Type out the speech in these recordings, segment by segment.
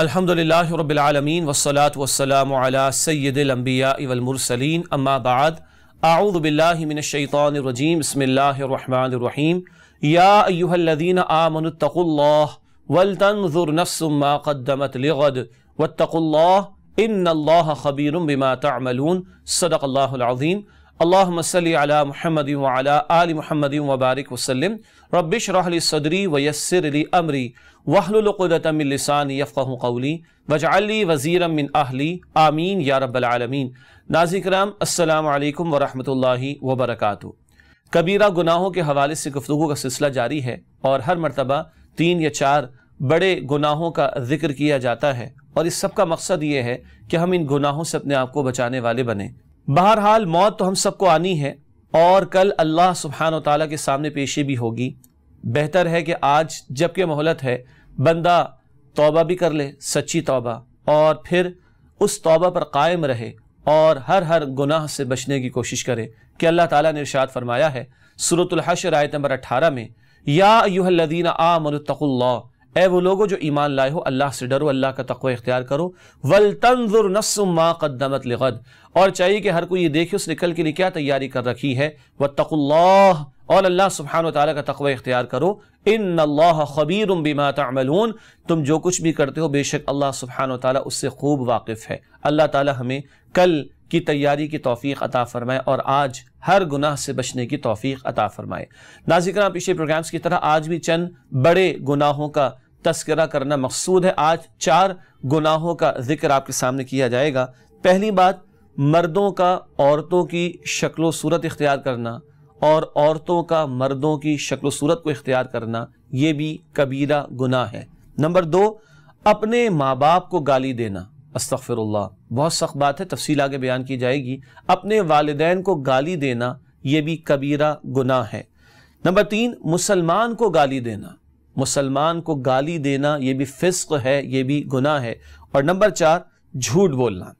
الحمد لله رب العالمين والصلاة والسلام على سيد الأنبياء والمرسلين أما بعد أعوذ بالله من الشيطان الرجيم بسم الله الرحمن الرحيم يا أيها الذين آمنوا اتقوا الله ولتنظر نفس ما قدمت لغد واتقوا الله إن الله خبير بما تعملون صدق الله العظيم اللهم صل على محمد وعلى آل محمد وبارك وسلم رب اشرح لي صدري ويسر لي أمري وحل السان قولی وزیر من اہلی آمین یا رب العالمین قدت کرام السلام علیکم ورحمۃ اللہ وبرکاتہ کبیرہ گناہوں کے حوالے سے گفتگو کا سلسلہ جاری ہے اور ہر مرتبہ تین یا چار بڑے گناہوں کا ذکر کیا جاتا ہے اور اس سب کا مقصد یہ ہے کہ ہم ان گناہوں سے اپنے آپ کو بچانے والے بنیں بہرحال موت تو ہم سب کو آنی ہے اور کل اللہ سبحانہ و تعالیٰ کے سامنے پیشی بھی ہوگی بہتر ہے کہ آج جب کہ مہلت ہے بندہ توبہ بھی کر لے سچی توبہ اور پھر اس توبہ پر قائم رہے اور ہر ہر گناہ سے بچنے کی کوشش کرے کہ اللہ تعالیٰ نے ارشاد فرمایا ہے سورة الحشر آیت نمبر اٹھارہ میں یا ایوہ الذین آمنوا تقو اللہ اے وہ لوگوں جو ایمان لائے ہو اللہ سے ڈرو اللہ کا تقوی اختیار کرو اور چاہیے کہ ہر کوئی یہ دیکھے اس نے کل کے لیے کیا تیاری کر رکھی ہے وہ اللَّهُ اللہ اور اللہ سبحانہ و تعالیٰ کا تقوی اختیار کرو ان اللہ خبیر تم جو کچھ بھی کرتے ہو بے شک اللہ سبحانہ و تعالیٰ اس سے خوب واقف ہے اللہ تعالیٰ ہمیں کل کی تیاری کی توفیق عطا فرمائے اور آج ہر گناہ سے بچنے کی توفیق عطا فرمائے ناظرین کرام پیشے پروگرامز کی طرح آج بھی چند بڑے گناہوں کا تذکرہ کرنا مقصود ہے آج چار گناہوں کا ذکر آپ کے سامنے کیا جائے گا پہلی بات مردوں کا عورتوں کی شکل و صورت اختیار کرنا اور عورتوں کا مردوں کی شکل و صورت کو اختیار کرنا یہ بھی کبیرہ گناہ ہے نمبر دو اپنے ماں باپ کو گالی دینا استغفر اللہ بہت سخت بات ہے تفصیل آگے بیان کی جائے گی اپنے والدین کو گالی دینا یہ بھی کبیرہ گناہ ہے نمبر تین مسلمان کو گالی دینا مسلمان کو گالی دینا یہ بھی فسق ہے یہ بھی گناہ ہے اور نمبر چار جھوٹ بولنا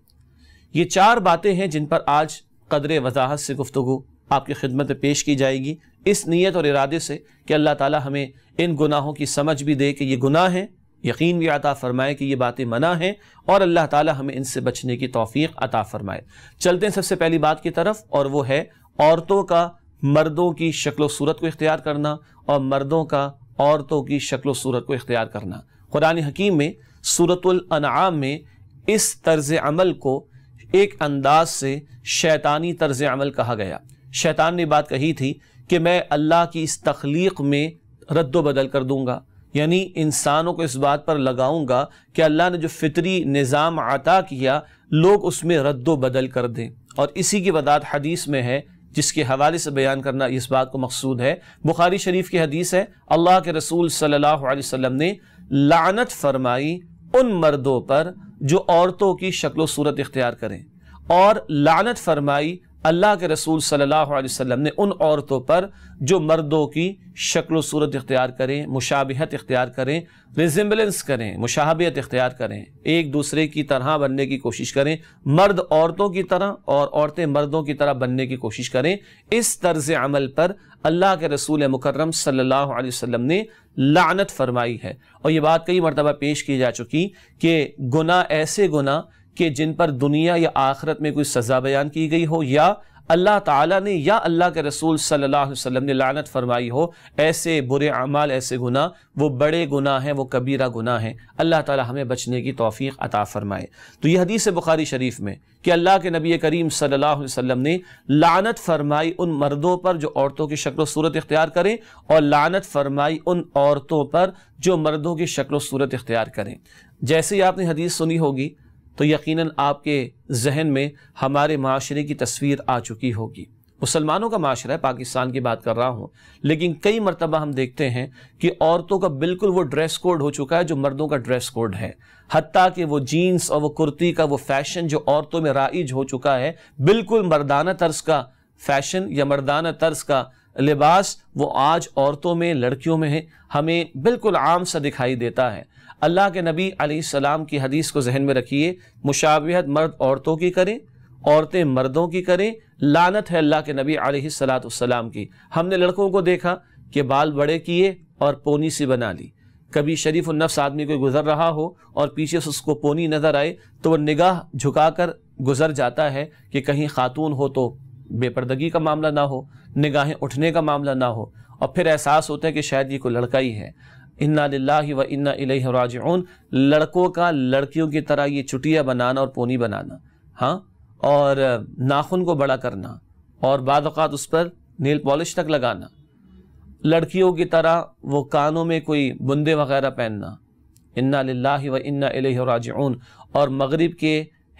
یہ چار باتیں ہیں جن پر آج قدر وضاحت سے گفتگو آپ کی خدمت پیش کی جائے گی اس نیت اور ارادے سے کہ اللہ تعالی ہمیں ان گناہوں کی سمجھ بھی دے کہ یہ گناہ ہیں یقین بھی عطا فرمائے کہ یہ باتیں منع ہیں اور اللہ تعالی ہمیں ان سے بچنے کی توفیق عطا فرمائے چلتے ہیں سب سے پہلی بات کی طرف اور وہ ہے عورتوں کا مردوں کی شکل و صورت کو اختیار کرنا اور مردوں کا عورتوں کی شکل و صورت کو اختیار کرنا قرآن حکیم میں صورت الانعام میں اس طرز عمل کو ایک انداز سے شیطانی طرز عمل کہا گیا شیطان نے بات کہی تھی کہ میں اللہ کی اس تخلیق میں رد و بدل کر دوں گا یعنی انسانوں کو اس بات پر لگاؤں گا کہ اللہ نے جو فطری نظام عطا کیا لوگ اس میں رد و بدل کر دیں اور اسی کی ودات حدیث میں ہے جس کے حوالے سے بیان کرنا اس بات کو مقصود ہے بخاری شریف کی حدیث ہے اللہ کے رسول صلی اللہ علیہ وسلم نے لعنت فرمائی ان مردوں پر جو عورتوں کی شکل و صورت اختیار کریں اور لعنت فرمائی اللہ کے رسول صلی اللہ علیہ وسلم نے ان عورتوں پر جو مردوں کی شکل و صورت اختیار کریں مشابہت اختیار کریں ریزمبلنس کریں مشابہت اختیار کریں ایک دوسرے کی طرح بننے کی کوشش کریں مرد عورتوں کی طرح اور عورتیں مردوں کی طرح بننے کی کوشش کریں اس طرز عمل پر اللہ کے رسول مکرم صلی اللہ علیہ وسلم نے لعنت فرمائی ہے اور یہ بات کئی مرتبہ پیش کی جا چکی کہ گناہ ایسے گناہ کہ جن پر دنیا یا آخرت میں کوئی سزا بیان کی گئی ہو یا اللہ تعالیٰ نے یا اللہ کے رسول صلی اللہ علیہ وسلم نے لعنت فرمائی ہو ایسے برے اعمال ایسے گناہ وہ بڑے گناہ ہیں وہ کبیرہ گناہ ہیں اللہ تعالیٰ ہمیں بچنے کی توفیق عطا فرمائے تو یہ حدیث بخاری شریف میں کہ اللہ کے نبی کریم صلی اللہ علیہ وسلم نے لعنت فرمائی ان مردوں پر جو عورتوں کی شکل و صورت اختیار کریں اور لعنت فرمائی ان عورتوں پر جو مردوں کی شکل و صورت اختیار کریں جیسے ہی آپ نے حدیث سنی ہوگی تو یقیناً آپ کے ذہن میں ہمارے معاشرے کی تصویر آ چکی ہوگی مسلمانوں کا معاشرہ ہے پاکستان کی بات کر رہا ہوں لیکن کئی مرتبہ ہم دیکھتے ہیں کہ عورتوں کا بالکل وہ ڈریس کوڈ ہو چکا ہے جو مردوں کا ڈریس کوڈ ہے حتیٰ کہ وہ جینز اور وہ کرتی کا وہ فیشن جو عورتوں میں رائج ہو چکا ہے بالکل مردانہ طرز کا فیشن یا مردانہ طرز کا لباس وہ آج عورتوں میں لڑکیوں میں ہے ہمیں بالکل عام سا دکھائی دیتا ہے اللہ کے نبی علیہ السلام کی حدیث کو ذہن میں رکھیے مشابہت مرد عورتوں کی کریں عورتیں مردوں کی کریں لانت ہے اللہ کے نبی علیہ السلاۃ والسلام کی ہم نے لڑکوں کو دیکھا کہ بال بڑے کیے اور پونی سی بنا لی کبھی شریف النفس آدمی کوئی گزر رہا ہو اور پیچھے سے اس کو پونی نظر آئے تو وہ نگاہ جھکا کر گزر جاتا ہے کہ کہیں خاتون ہو تو بے پردگی کا معاملہ نہ ہو نگاہیں اٹھنے کا معاملہ نہ ہو اور پھر احساس ہوتا ہے کہ شاید یہ کوئی لڑکا ہی ہے اِنَّا لِلَّهِ و إِلَيْهِ رَاجِعُونَ لڑکوں کا لڑکیوں کی طرح یہ چٹیا بنانا اور پونی بنانا ہاں اور ناخن کو بڑا کرنا اور بعض اوقات اس پر نیل پالش تک لگانا لڑکیوں کی طرح وہ کانوں میں کوئی بندے وغیرہ پہننا اِنَّا و وَإِنَّا إِلَيْهِ رَاجِعُونَ اور مغرب کے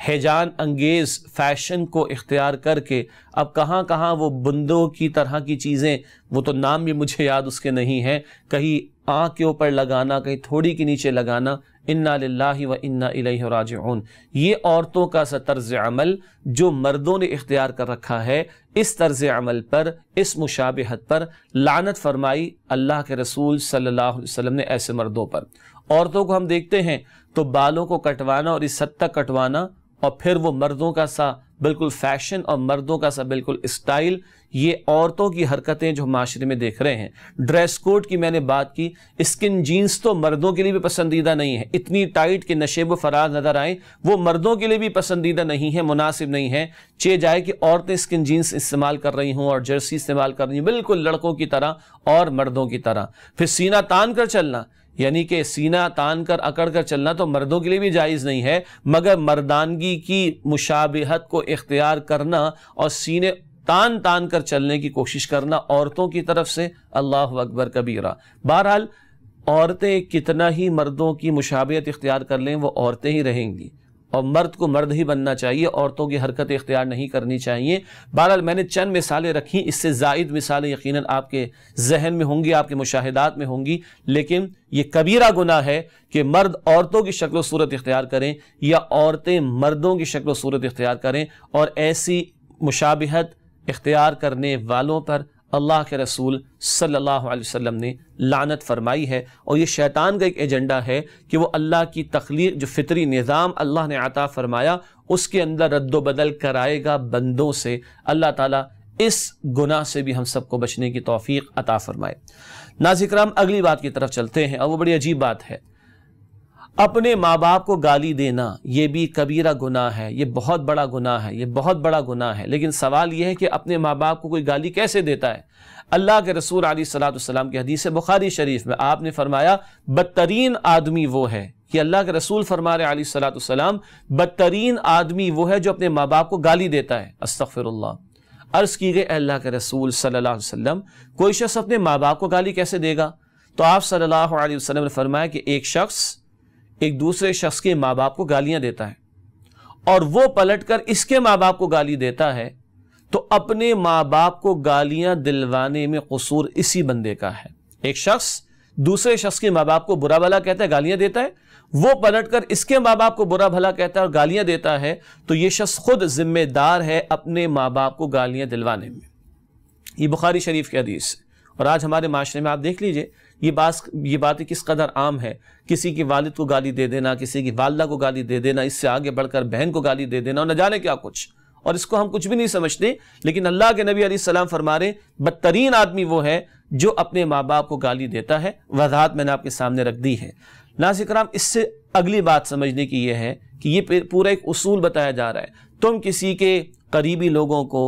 حیجان انگیز فیشن کو اختیار کر کے اب کہاں کہاں وہ بندوں کی طرح کی چیزیں وہ تو نام بھی مجھے یاد اس کے نہیں ہیں کہیں آنکھ کے اوپر لگانا کہیں تھوڑی کے نیچے لگانا یہ عورتوں کا سا طرز عمل جو مردوں نے اختیار کر رکھا ہے اس طرز عمل پر اس مشابہت پر لانت فرمائی اللہ کے رسول صلی اللہ علیہ وسلم نے ایسے مردوں پر عورتوں کو ہم دیکھتے ہیں تو بالوں کو کٹوانا اور اس حد تک کٹوانا اور پھر وہ مردوں کا سا بالکل فیشن اور مردوں کا سا بالکل اسٹائل یہ عورتوں کی حرکتیں جو معاشرے میں دیکھ رہے ہیں ڈریس کوڈ کی میں نے بات کی اسکن جینز تو مردوں کے لیے بھی پسندیدہ نہیں ہے اتنی ٹائٹ کہ و فراز نظر آئیں وہ مردوں کے لیے بھی پسندیدہ نہیں ہے مناسب نہیں ہے چے جائے کہ عورتیں اسکن جینز استعمال کر رہی ہوں اور جرسی استعمال کر رہی ہوں بالکل لڑکوں کی طرح اور مردوں کی طرح پھر سینہ تان کر چلنا یعنی کہ سینہ تان کر اکڑ کر چلنا تو مردوں کے لیے بھی جائز نہیں ہے مگر مردانگی کی مشابہت کو اختیار کرنا اور سینے تان تان کر چلنے کی کوشش کرنا عورتوں کی طرف سے اللہ اکبر کبیرہ بہرحال عورتیں کتنا ہی مردوں کی مشابہت اختیار کر لیں وہ عورتیں ہی رہیں گی اور مرد کو مرد ہی بننا چاہیے عورتوں کی حرکت اختیار نہیں کرنی چاہیے بہرحال میں نے چند مثالیں رکھیں اس سے زائد مثالیں یقیناً آپ کے ذہن میں ہوں گی آپ کے مشاہدات میں ہوں گی لیکن یہ کبیرہ گناہ ہے کہ مرد عورتوں کی شکل و صورت اختیار کریں یا عورتیں مردوں کی شکل و صورت اختیار کریں اور ایسی مشابہت اختیار کرنے والوں پر اللہ کے رسول صلی اللہ علیہ وسلم نے لعنت فرمائی ہے اور یہ شیطان کا ایک ایجنڈا ہے کہ وہ اللہ کی تخلیق جو فطری نظام اللہ نے عطا فرمایا اس کے اندر رد و بدل کرائے گا بندوں سے اللہ تعالیٰ اس گناہ سے بھی ہم سب کو بچنے کی توفیق عطا فرمائے ناظر اکرام اگلی بات کی طرف چلتے ہیں اور وہ بڑی عجیب بات ہے اپنے ماں باپ کو گالی دینا یہ بھی کبیرہ گناہ ہے یہ بہت بڑا گناہ ہے یہ بہت بڑا گناہ ہے لیکن سوال یہ ہے کہ اپنے ماں باپ کو کوئی گالی کیسے دیتا ہے اللہ کے رسول علی صلاۃ السلام کی حدیث بخاری شریف میں آپ نے فرمایا بدترین آدمی وہ ہے کہ اللہ کے رسول فرما رہے علی صلاۃ وسلم بدترین آدمی وہ ہے جو اپنے ماں باپ کو گالی دیتا ہے استغفر اللہ عرض کی گئے اللہ کے رسول صلی اللہ علیہ وسلم کوئی شخص اپنے ماں باپ کو گالی کیسے دے گا تو آپ صلی اللہ علیہ وسلم نے فرمایا کہ ایک شخص ایک دوسرے شخص کے ماں باپ کو گالیاں دیتا ہے اور وہ پلٹ کر اس کے ماں باپ کو گالی دیتا ہے تو اپنے ماں باپ کو گالیاں دلوانے میں قصور اسی بندے کا ہے ایک شخص دوسرے شخص کے ماں باپ کو برا بھلا کہتا ہے گالیاں دیتا ہے وہ پلٹ کر اس کے ماں باپ کو برا بھلا کہتا ہے اور گالیاں دیتا ہے تو یہ شخص خود ذمہ دار ہے اپنے ماں باپ کو گالیاں دلوانے میں یہ بخاری شریف کے حدیث ہے اور آج ہمارے معاشرے میں آپ دیکھ لیجئے یہ یہ بات کس قدر عام ہے کسی کے والد کو گالی دے دینا کسی کی والدہ کو گالی دے دینا اس سے آگے بڑھ کر بہن کو گالی دے دینا اور نہ جانے کیا کچھ اور اس کو ہم کچھ بھی نہیں سمجھتے لیکن اللہ کے نبی علیہ السلام فرما رہے بدترین آدمی وہ ہے جو اپنے ماں باپ کو گالی دیتا ہے وضاحت میں نے آپ کے سامنے رکھ دی ہے ناظر کرام اس سے اگلی بات سمجھنے کی یہ ہے کہ یہ پورا ایک اصول بتایا جا رہا ہے تم کسی کے قریبی لوگوں کو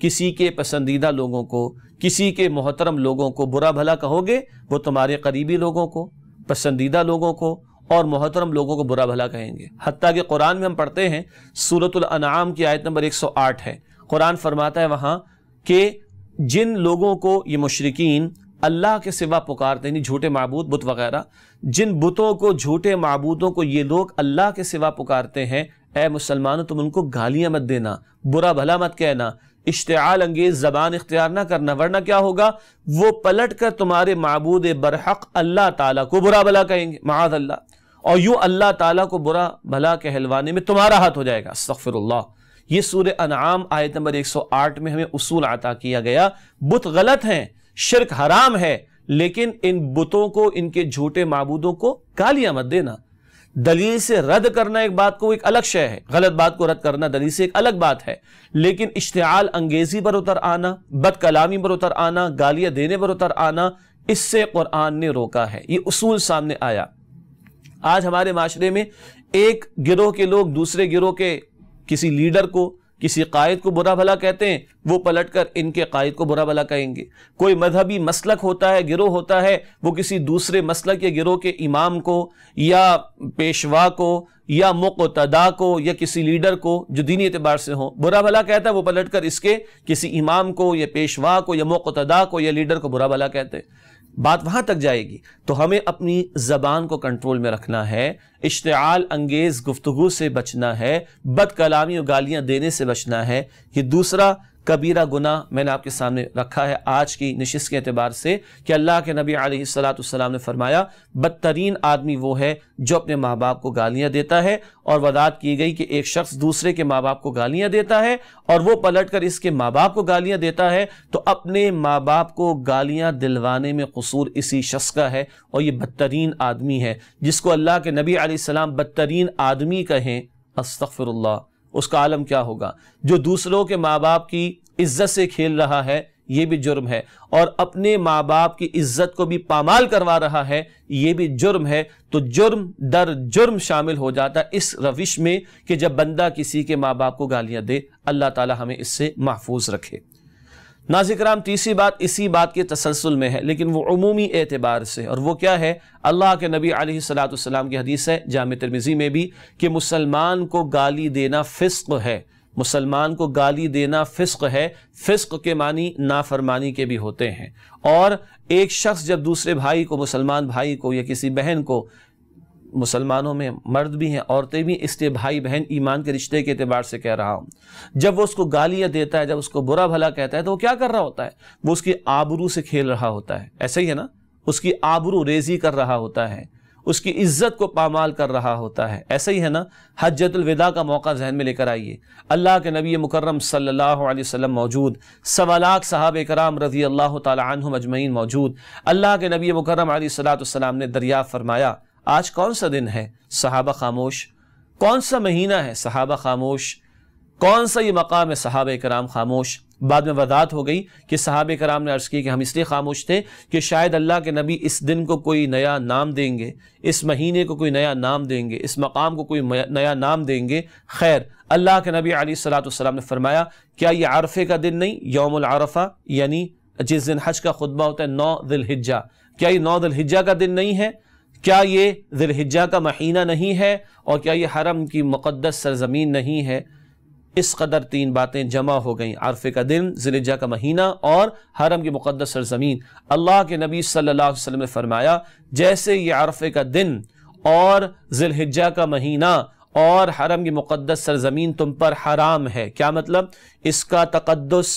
کسی کے پسندیدہ لوگوں کو کسی کے محترم لوگوں کو برا بھلا کہو گے وہ تمہارے قریبی لوگوں کو پسندیدہ لوگوں کو اور محترم لوگوں کو برا بھلا کہیں گے حتیٰ کہ قرآن میں ہم پڑھتے ہیں سورة الانعام کی آیت نمبر 108 ہے قرآن فرماتا ہے وہاں کہ جن لوگوں کو یہ مشرقین اللہ کے سوا پکارتے ہیں یعنی جھوٹے معبود بت وغیرہ جن بتوں کو جھوٹے معبودوں کو یہ لوگ اللہ کے سوا پکارتے ہیں اے مسلمانوں تم ان کو گالیاں مت دینا برا بھلا مت کہنا اشتعال انگیز زبان اختیار نہ کرنا ورنہ کیا ہوگا وہ پلٹ کر تمہارے معبود برحق اللہ تعالیٰ کو برا بھلا کہیں گے معاذ اللہ اور یوں اللہ تعالیٰ کو برا بھلا کہلوانے میں تمہارا ہاتھ ہو جائے گا استغفر اللہ یہ سور انعام آیت نمبر 108 میں ہمیں اصول عطا کیا گیا بت غلط ہیں شرک حرام ہے لیکن ان بتوں کو ان کے جھوٹے معبودوں کو گالیاں مت دینا دلیل سے رد کرنا ایک بات کو ایک الگ شے ہے غلط بات کو رد کرنا دلیل سے ایک الگ بات ہے لیکن اشتعال انگیزی پر اتر آنا بد کلامی پر اتر آنا گالیاں دینے پر اتر آنا اس سے قرآن نے روکا ہے یہ اصول سامنے آیا آج ہمارے معاشرے میں ایک گروہ کے لوگ دوسرے گروہ کے کسی لیڈر کو کسی قائد کو برا بھلا کہتے ہیں وہ پلٹ کر ان کے قائد کو برا بھلا کہیں گے کوئی مذہبی مسلک ہوتا ہے گروہ ہوتا ہے وہ کسی دوسرے مسلک یا گروہ کے امام کو یا پیشوا کو یا مقتدا کو یا کسی لیڈر کو جو دینی اعتبار سے ہوں برا بھلا کہتا ہے وہ پلٹ کر اس کے کسی امام کو یا پیشوا کو یا مقتدا کو یا لیڈر کو برا بھلا کہتے ہیں بات وہاں تک جائے گی تو ہمیں اپنی زبان کو کنٹرول میں رکھنا ہے اشتعال انگیز گفتگو سے بچنا ہے بد کلامی اور گالیاں دینے سے بچنا ہے یہ دوسرا کبیرہ گناہ میں نے آپ کے سامنے رکھا ہے آج کی نشست کے اعتبار سے کہ اللہ کے نبی علیہ السلام نے فرمایا بدترین آدمی وہ ہے جو اپنے ماں باپ کو گالیاں دیتا ہے اور وضاحت کی گئی کہ ایک شخص دوسرے کے ماں باپ کو گالیاں دیتا ہے اور وہ پلٹ کر اس کے ماں باپ کو گالیاں دیتا ہے تو اپنے ماں باپ کو گالیاں دلوانے میں قصور اسی شخص کا ہے اور یہ بدترین آدمی ہے جس کو اللہ کے نبی علیہ السلام بدترین آدمی کہیں اس کا عالم کیا ہوگا جو دوسروں کے ماں باپ کی عزت سے کھیل رہا ہے یہ بھی جرم ہے اور اپنے ماں باپ کی عزت کو بھی پامال کروا رہا ہے یہ بھی جرم ہے تو جرم در جرم شامل ہو جاتا ہے اس روش میں کہ جب بندہ کسی کے ماں باپ کو گالیاں دے اللہ تعالی ہمیں اس سے محفوظ رکھے ناظر کرام تیسری بات اسی بات کے تسلسل میں ہے لیکن وہ عمومی اعتبار سے اور وہ کیا ہے اللہ کے نبی علیہ السلام کی حدیث ہے جامع ترمیزی میں بھی کہ مسلمان کو گالی دینا فسق ہے مسلمان کو گالی دینا فسق ہے فسق کے معنی نافرمانی کے بھی ہوتے ہیں اور ایک شخص جب دوسرے بھائی کو مسلمان بھائی کو یا کسی بہن کو مسلمانوں میں مرد بھی ہیں عورتیں بھی اس لیے بھائی بہن ایمان کے رشتے کے اعتبار سے کہہ رہا ہوں جب وہ اس کو گالیاں دیتا ہے جب اس کو برا بھلا کہتا ہے تو وہ کیا کر رہا ہوتا ہے وہ اس کی آبرو سے کھیل رہا ہوتا ہے ایسا ہی ہے نا اس کی آبرو ریزی کر رہا ہوتا ہے اس کی عزت کو پامال کر رہا ہوتا ہے ایسا ہی ہے نا حجت الوداع کا موقع ذہن میں لے کر آئیے اللہ کے نبی مکرم صلی اللہ علیہ وسلم موجود سوالاک صاحب کرام رضی اللہ تعالی عنہم اجمعین موجود اللہ کے نبی مکرم علیہ السلام نے دریافت فرمایا آج کون سا دن ہے صحابہ خاموش کون سا مہینہ ہے صحابہ خاموش کون سا یہ مقام ہے صحابہ کرام خاموش بعد میں وضاحت ہو گئی کہ صحابہ کرام نے عرض کی کہ ہم اس لیے خاموش تھے کہ شاید اللہ کے نبی اس دن کو کوئی نیا نام دیں گے اس مہینے کو کوئی نیا نام دیں گے اس مقام کو کوئی نیا نام دیں گے خیر اللہ کے نبی علیہ صلاۃ والسلام نے فرمایا کیا یہ عرفے کا دن نہیں یوم العرفہ یعنی جس دن حج کا خطبہ ہوتا ہے نو دلحجا کیا یہ نو دلحجا کا دن نہیں ہے کیا یہ ذی کا مہینہ نہیں ہے اور کیا یہ حرم کی مقدس سرزمین نہیں ہے اس قدر تین باتیں جمع ہو گئیں عرفے کا دن ذلحجہ کا مہینہ اور حرم کی مقدس سرزمین اللہ کے نبی صلی اللہ علیہ وسلم نے فرمایا جیسے یہ عرفے کا دن اور ذلحجہ کا مہینہ اور حرم کی مقدس سرزمین تم پر حرام ہے کیا مطلب اس کا تقدس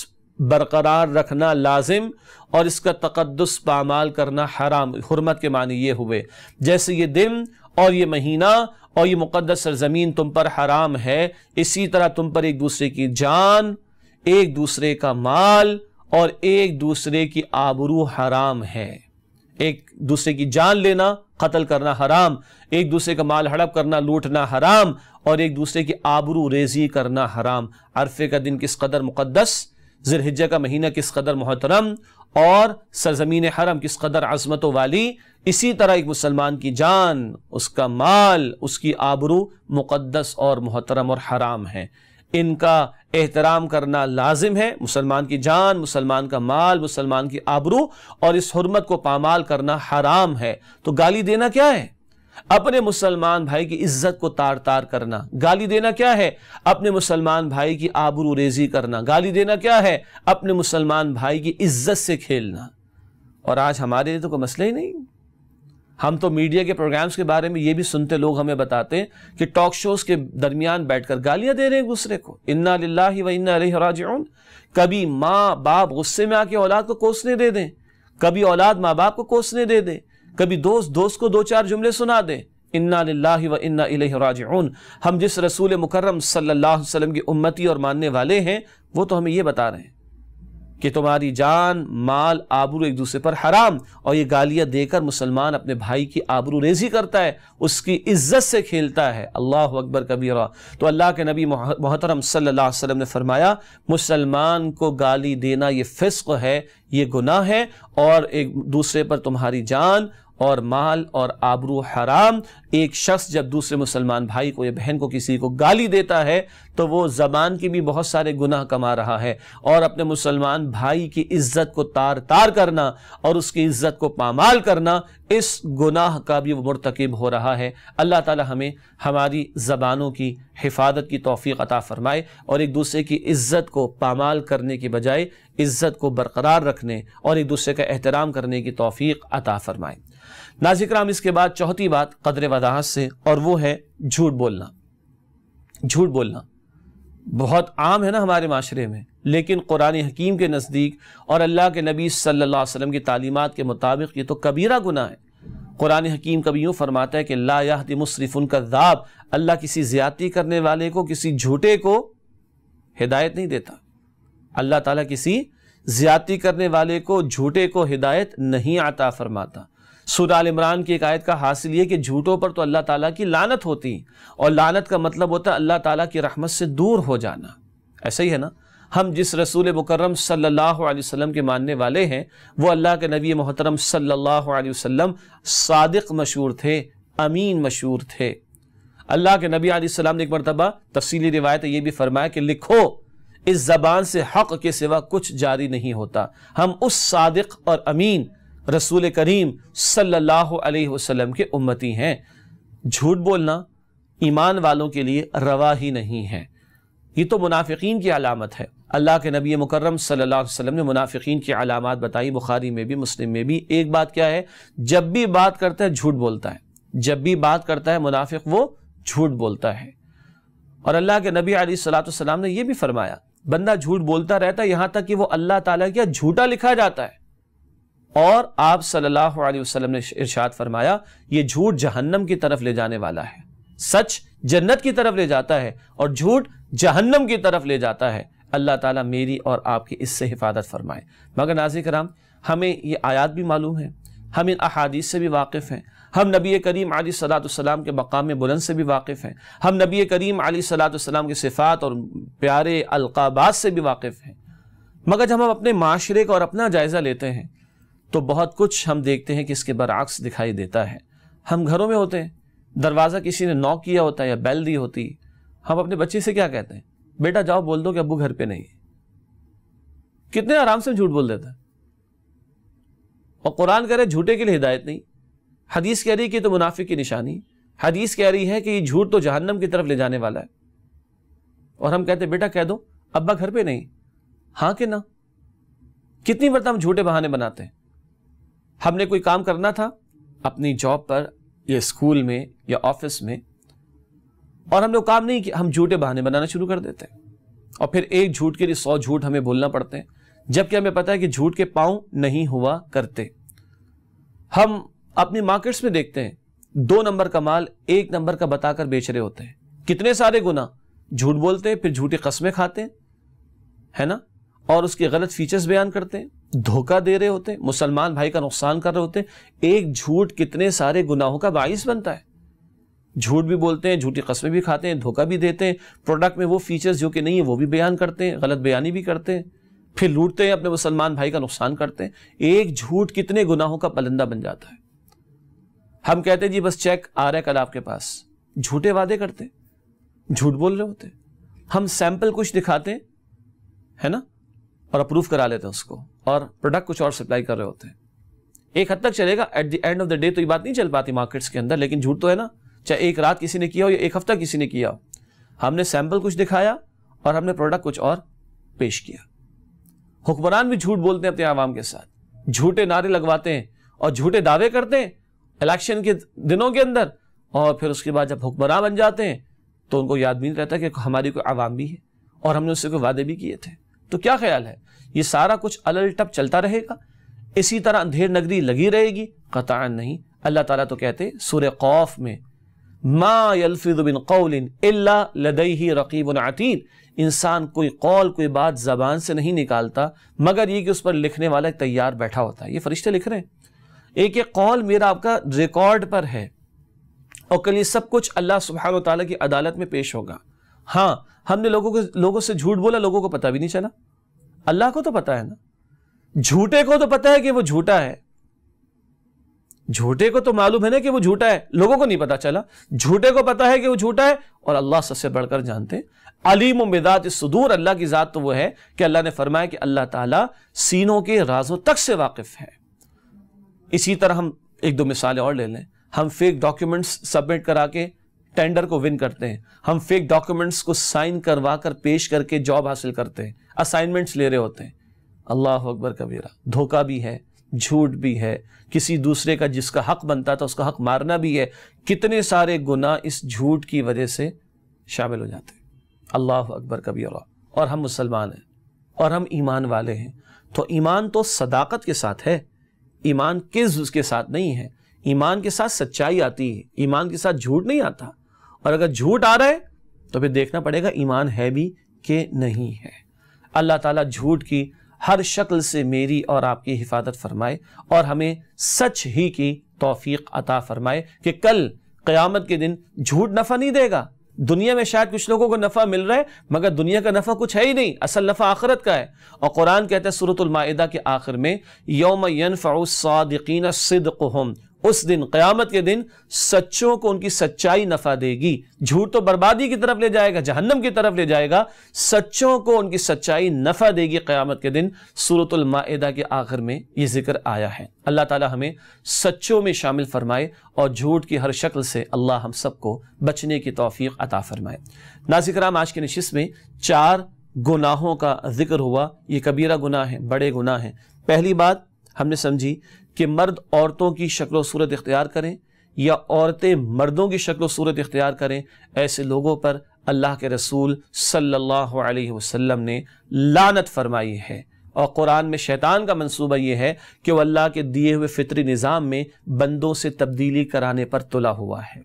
برقرار رکھنا لازم اور اس کا تقدس پامال کرنا حرام حرمت کے معنی یہ ہوئے جیسے یہ دن اور یہ مہینہ اور یہ مقدس سرزمین تم پر حرام ہے اسی طرح تم پر ایک دوسرے کی جان ایک دوسرے کا مال اور ایک دوسرے کی آبرو حرام ہے ایک دوسرے کی جان لینا قتل کرنا حرام ایک دوسرے کا مال ہڑپ کرنا لوٹنا حرام اور ایک دوسرے کی آبرو ریزی کرنا حرام عرفے کا دن کس قدر مقدس ذرہجہ کا مہینہ کس قدر محترم اور سرزمین حرم کس قدر عظمت و والی اسی طرح ایک مسلمان کی جان اس کا مال اس کی آبرو مقدس اور محترم اور حرام ہے ان کا احترام کرنا لازم ہے مسلمان کی جان مسلمان کا مال مسلمان کی آبرو اور اس حرمت کو پامال کرنا حرام ہے تو گالی دینا کیا ہے اپنے مسلمان بھائی کی عزت کو تار تار کرنا گالی دینا کیا ہے اپنے مسلمان بھائی کی ریزی کرنا گالی دینا کیا ہے اپنے مسلمان بھائی کی عزت سے کھیلنا اور آج ہمارے تو کوئی مسئلہ ہی نہیں ہم تو میڈیا کے پروگرامز کے بارے میں یہ بھی سنتے لوگ ہمیں بتاتے ہیں کہ ٹاک شوز کے درمیان بیٹھ کر گالیاں دے رہے ہیں گسرے کو انا للہ و راجعون کبھی ماں باپ غصے میں آ کے اولاد کو کوسنے دے دیں کبھی اولاد ماں باپ کو کوسنے دے دیں کبھی دوست دوست کو دو چار جملے سنا دیں اِنَّا و انا إِلَيْهِ رَاجِعُونَ ہم جس رسول مکرم صلی اللہ علیہ وسلم کی امتی اور ماننے والے ہیں وہ تو ہمیں یہ بتا رہے ہیں کہ تمہاری جان مال آبرو ایک دوسرے پر حرام اور یہ گالیاں دے کر مسلمان اپنے بھائی کی آبرو ریزی کرتا ہے اس کی عزت سے کھیلتا ہے اللہ اکبر کبیرہ تو اللہ کے نبی محترم صلی اللہ علیہ وسلم نے فرمایا مسلمان کو گالی دینا یہ فسق ہے یہ گناہ ہے اور ایک دوسرے پر تمہاری جان اور مال اور آبرو حرام ایک شخص جب دوسرے مسلمان بھائی کو یا بہن کو کسی کو گالی دیتا ہے تو وہ زبان کی بھی بہت سارے گناہ کما رہا ہے اور اپنے مسلمان بھائی کی عزت کو تار تار کرنا اور اس کی عزت کو پامال کرنا اس گناہ کا بھی وہ مرتکب ہو رہا ہے اللہ تعالی ہمیں ہماری زبانوں کی حفاظت کی توفیق عطا فرمائے اور ایک دوسرے کی عزت کو پامال کرنے کے بجائے عزت کو برقرار رکھنے اور ایک دوسرے کا احترام کرنے کی توفیق عطا فرمائے کرام اس کے بعد چوتھی بات قدر وضاحت سے اور وہ ہے جھوٹ بولنا جھوٹ بولنا بہت عام ہے نا ہمارے معاشرے میں لیکن قرآن حکیم کے نزدیک اور اللہ کے نبی صلی اللہ علیہ وسلم کی تعلیمات کے مطابق یہ تو کبیرہ گناہ ہے قرآن حکیم کبھی یوں فرماتا ہے کہ لا یہد مصرف ان کا ذاب اللہ کسی زیادتی کرنے والے کو کسی جھوٹے کو ہدایت نہیں دیتا اللہ تعالیٰ کسی زیادتی کرنے والے کو جھوٹے کو ہدایت نہیں عطا فرماتا سورہ سود عمران کی ایک آیت کا حاصل یہ کہ جھوٹوں پر تو اللہ تعالیٰ کی لانت ہوتی اور لانت کا مطلب ہوتا ہے اللہ تعالیٰ کی رحمت سے دور ہو جانا ایسا ہی ہے نا ہم جس رسول مکرم صلی اللہ علیہ وسلم کے ماننے والے ہیں وہ اللہ کے نبی محترم صلی اللہ علیہ وسلم صادق مشہور تھے امین مشہور تھے اللہ کے نبی علیہ السلام نے ایک مرتبہ تفصیلی روایت یہ بھی فرمایا کہ لکھو اس زبان سے حق کے سوا کچھ جاری نہیں ہوتا ہم اس صادق اور امین رسول کریم صلی اللہ علیہ وسلم کے امتی ہیں جھوٹ بولنا ایمان والوں کے لیے روا ہی نہیں ہے یہ تو منافقین کی علامت ہے اللہ کے نبی مکرم صلی اللہ علیہ وسلم نے منافقین کی علامات بتائی بخاری میں بھی مسلم میں بھی ایک بات کیا ہے جب بھی بات کرتا ہے جھوٹ بولتا ہے جب بھی بات کرتا ہے منافق وہ جھوٹ بولتا ہے اور اللہ کے نبی علیہ صلاۃ وسلم نے یہ بھی فرمایا بندہ جھوٹ بولتا رہتا ہے یہاں تک کہ وہ اللہ تعالیٰ کیا جھوٹا لکھا جاتا ہے اور آپ صلی اللہ علیہ وسلم نے ارشاد فرمایا یہ جھوٹ جہنم کی طرف لے جانے والا ہے سچ جنت کی طرف لے جاتا ہے اور جھوٹ جہنم کی طرف لے جاتا ہے اللہ تعالیٰ میری اور آپ کی اس سے حفاظت فرمائے مگر ناظر کرام ہمیں یہ آیات بھی معلوم ہے ہم ان احادیث سے بھی واقف ہیں ہم نبی کریم علی صلاۃ السلام کے مقام بلند سے بھی واقف ہیں ہم نبی کریم علیہ صلاۃ السلام کے صفات اور پیارے القابات سے بھی واقف ہیں مگر جب ہم اپنے معاشرے کا اور اپنا جائزہ لیتے ہیں تو بہت کچھ ہم دیکھتے ہیں کہ اس کے برعکس دکھائی دیتا ہے ہم گھروں میں ہوتے ہیں دروازہ کسی نے نوک کیا ہوتا ہے یا بیل دی ہوتی ہم اپنے بچے سے کیا کہتے ہیں بیٹا جاؤ بول دو کہ ابو گھر پہ نہیں کتنے آرام سے جھوٹ بول دیتا ہے اور قرآن کہہ رہے جھوٹے کے لیے ہدایت نہیں حدیث کہہ رہی کہ تو منافق کی نشانی حدیث کہہ رہی ہے کہ یہ جھوٹ تو جہنم کی طرف لے جانے والا ہے اور ہم کہتے بیٹا کہہ دو ابا گھر پہ نہیں ہاں کہ نہ کتنی مرتبہ ہم جھوٹے بہانے بناتے ہیں ہم نے کوئی کام کرنا تھا اپنی جاب پر یا اسکول میں یا آفس میں اور ہم نے وہ کام نہیں کیا ہم جھوٹے بہانے بنانا شروع کر دیتے ہیں اور پھر ایک جھوٹ کے لیے سو جھوٹ ہمیں بولنا پڑتے ہیں جبکہ ہمیں پتا ہے کہ جھوٹ کے پاؤں نہیں ہوا کرتے ہم اپنی مارکیٹس میں دیکھتے ہیں دو نمبر کا مال ایک نمبر کا بتا کر بیچ رہے ہوتے ہیں کتنے سارے گنا جھوٹ بولتے ہیں پھر جھوٹی قسمیں کھاتے ہیں نا اور اس کے غلط فیچرز بیان کرتے ہیں دھوکہ دے رہے ہوتے ہیں مسلمان بھائی کا نقصان کر رہے ہوتے ہیں ایک جھوٹ کتنے سارے گناہوں کا باعث بنتا ہے جھوٹ بھی بولتے ہیں جھوٹی قسمیں بھی کھاتے ہیں دھوکہ بھی دیتے ہیں پروڈکٹ میں وہ فیچرز جو کہ نہیں ہیں وہ بھی بیان کرتے ہیں غلط بیانی بھی کرتے ہیں پھر لوٹتے ہیں اپنے مسلمان بھائی کا نقصان کرتے ہیں ایک جھوٹ کتنے گناہوں کا پلندہ بن جاتا ہے ہم کہتے ہیں جی بس چیک آ رہا ہے کل آپ کے پاس جھوٹے وعدے کرتے جھوٹ بول رہے ہوتے ہم سیمپل کچھ دکھاتے ہیں ہے نا اور اپروو کرا لیتے ہیں اس کو اور پروڈکٹ کچھ اور سپلائی کر رہے ہوتے ہیں ایک حد تک چلے گا at the end of the day تو یہ بات نہیں چل پاتی مارکیٹس کے اندر لیکن جھوٹ تو ہے نا چاہے ایک رات کسی نے کیا ہو یا ایک ہفتہ کسی نے کیا ہو ہم نے سیمپل کچھ دکھایا اور ہم نے پروڈکٹ کچھ اور پیش کیا حکمران بھی جھوٹ بولتے ہیں اپنے عوام کے ساتھ جھوٹے نعرے لگواتے ہیں اور جھوٹے دعوے کرتے ہیں الیکشن کے دنوں کے اندر اور پھر اس کے بعد جب حکمراں بن جاتے ہیں تو ان کو یاد بھی نہیں رہتا کہ ہماری کوئی عوام بھی ہے اور ہم نے اس سے کوئی وعدے بھی کیے تھے تو کیا خیال ہے یہ سارا کچھ ٹپ چلتا رہے گا اسی طرح اندھیر نگری لگی رہے گی قطعا نہیں اللہ تعالیٰ تو کہتے سورہ قوف میں ہی رقیب انسان کوئی قول کوئی بات زبان سے نہیں نکالتا مگر یہ کہ اس پر لکھنے والا تیار بیٹھا ہوتا ہے یہ فرشتے لکھ رہے ہیں ایک ایک قول میرا آپ کا ریکارڈ پر ہے اور سب کچھ اللہ سبحانہ وتعالی کی عدالت میں پیش ہوگا ہاں ہم نے لوگوں کو لوگوں سے جھوٹ بولا لوگوں کو پتا بھی نہیں چلا اللہ کو تو پتا ہے نا جھوٹے کو تو پتا ہے کہ وہ جھوٹا ہے جھوٹے کو تو معلوم ہے نا کہ وہ جھوٹا ہے لوگوں کو نہیں پتا چلا جھوٹے کو پتا ہے کہ وہ جھوٹا ہے اور اللہ سب سے بڑھ کر جانتے علیم و مداد صدور اللہ کی ذات تو وہ ہے کہ اللہ نے فرمایا کہ اللہ تعالیٰ سینوں کے رازوں تک سے واقف ہے اسی طرح ہم ایک دو مثالیں اور لے لیں ہم فیک ڈاکیومنٹس سبمٹ کرا کے ٹینڈر کو ون کرتے ہیں ہم فیک ڈاکومنٹس کو سائن کروا کر پیش کر کے جاب حاصل کرتے ہیں اسائنمنٹس لے رہے ہوتے ہیں اللہ اکبر کبیرہ دھوکہ بھی ہے جھوٹ بھی ہے کسی دوسرے کا جس کا حق بنتا تھا اس کا حق مارنا بھی ہے کتنے سارے گناہ اس جھوٹ کی وجہ سے شامل ہو جاتے ہیں اللہ اکبر کبیرہ اور ہم مسلمان ہیں اور ہم ایمان والے ہیں تو ایمان تو صداقت کے ساتھ ہے ایمان کس کے ساتھ نہیں ہے ایمان کے ساتھ سچائی آتی ہے ایمان کے ساتھ جھوٹ نہیں آتا اور اگر جھوٹ آ رہا ہے تو پھر دیکھنا پڑے گا ایمان ہے بھی کہ نہیں ہے اللہ تعالیٰ جھوٹ کی ہر شکل سے میری اور آپ کی حفاظت فرمائے اور ہمیں سچ ہی کی توفیق عطا فرمائے کہ کل قیامت کے دن جھوٹ نفع نہیں دے گا دنیا میں شاید کچھ لوگوں کو نفع مل رہا ہے مگر دنیا کا نفع کچھ ہے ہی نہیں اصل نفع آخرت کا ہے اور قرآن کہتا ہے سورة المائدہ کے آخر میں یوم الصادقین صدقهم اس دن قیامت کے دن سچوں کو ان کی سچائی نفع دے گی جھوٹ تو بربادی کی طرف لے جائے گا جہنم کی طرف لے جائے گا سچوں کو ان کی سچائی نفع دے گی قیامت کے کے دن سورة المائدہ آخر میں یہ ذکر آیا ہے اللہ تعالی ہمیں سچوں میں شامل فرمائے اور جھوٹ کی ہر شکل سے اللہ ہم سب کو بچنے کی توفیق عطا فرمائے ناظر کرام آج کے نشست میں چار گناہوں کا ذکر ہوا یہ کبیرہ گناہ ہیں بڑے گناہ ہیں پہلی بات ہم نے سمجھی کہ مرد عورتوں کی شکل و صورت اختیار کریں یا عورتیں مردوں کی شکل و صورت اختیار کریں ایسے لوگوں پر اللہ کے رسول صلی اللہ علیہ وسلم نے لانت فرمائی ہے اور قرآن میں شیطان کا منصوبہ یہ ہے کہ وہ اللہ کے دیے ہوئے فطری نظام میں بندوں سے تبدیلی کرانے پر تلا ہوا ہے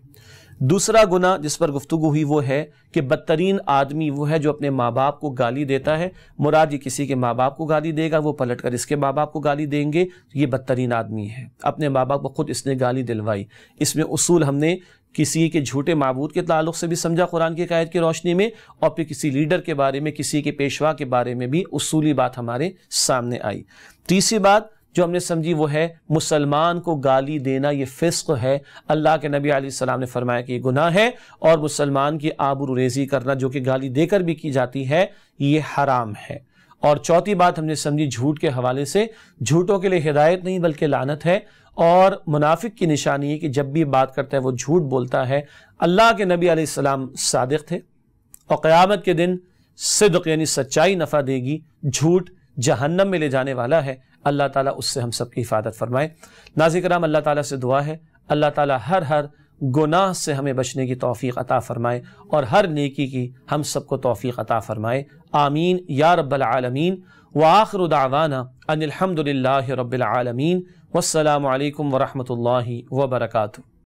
دوسرا گناہ جس پر گفتگو ہوئی وہ ہے کہ بدترین آدمی وہ ہے جو اپنے ماں باپ کو گالی دیتا ہے مراد یہ کسی کے ماں باپ کو گالی دے گا وہ پلٹ کر اس کے ماں باپ کو گالی دیں گے یہ بدترین آدمی ہے اپنے ماں باپ کو خود اس نے گالی دلوائی اس میں اصول ہم نے کسی کے جھوٹے معبود کے تعلق سے بھی سمجھا قرآن کی قائد کی روشنی میں اور پھر کسی لیڈر کے بارے میں کسی کے پیشوا کے بارے میں بھی اصولی بات ہمارے سامنے آئی تیسری بات جو ہم نے سمجھی وہ ہے مسلمان کو گالی دینا یہ فسق ہے اللہ کے نبی علیہ السلام نے فرمایا کہ یہ گناہ ہے اور مسلمان کی آبر ریزی کرنا جو کہ گالی دے کر بھی کی جاتی ہے یہ حرام ہے اور چوتھی بات ہم نے سمجھی جھوٹ کے حوالے سے جھوٹوں کے لیے ہدایت نہیں بلکہ لانت ہے اور منافق کی نشانی ہے کہ جب بھی بات کرتا ہے وہ جھوٹ بولتا ہے اللہ کے نبی علیہ السلام صادق تھے اور قیامت کے دن صدق یعنی سچائی نفع دے گی جھوٹ جہنم میں لے جانے والا ہے اللہ تعالیٰ اس سے ہم سب کی حفاظت فرمائے نازی کرام اللہ تعالیٰ سے دعا ہے اللہ تعالیٰ ہر ہر گناہ سے ہمیں بچنے کی توفیق عطا فرمائے اور ہر نیکی کی ہم سب کو توفیق عطا فرمائے آمین یا رب العالمین وآخر دعوانا ان الحمد للہ رب العالمین والسلام علیکم ورحمۃ اللہ وبرکاتہ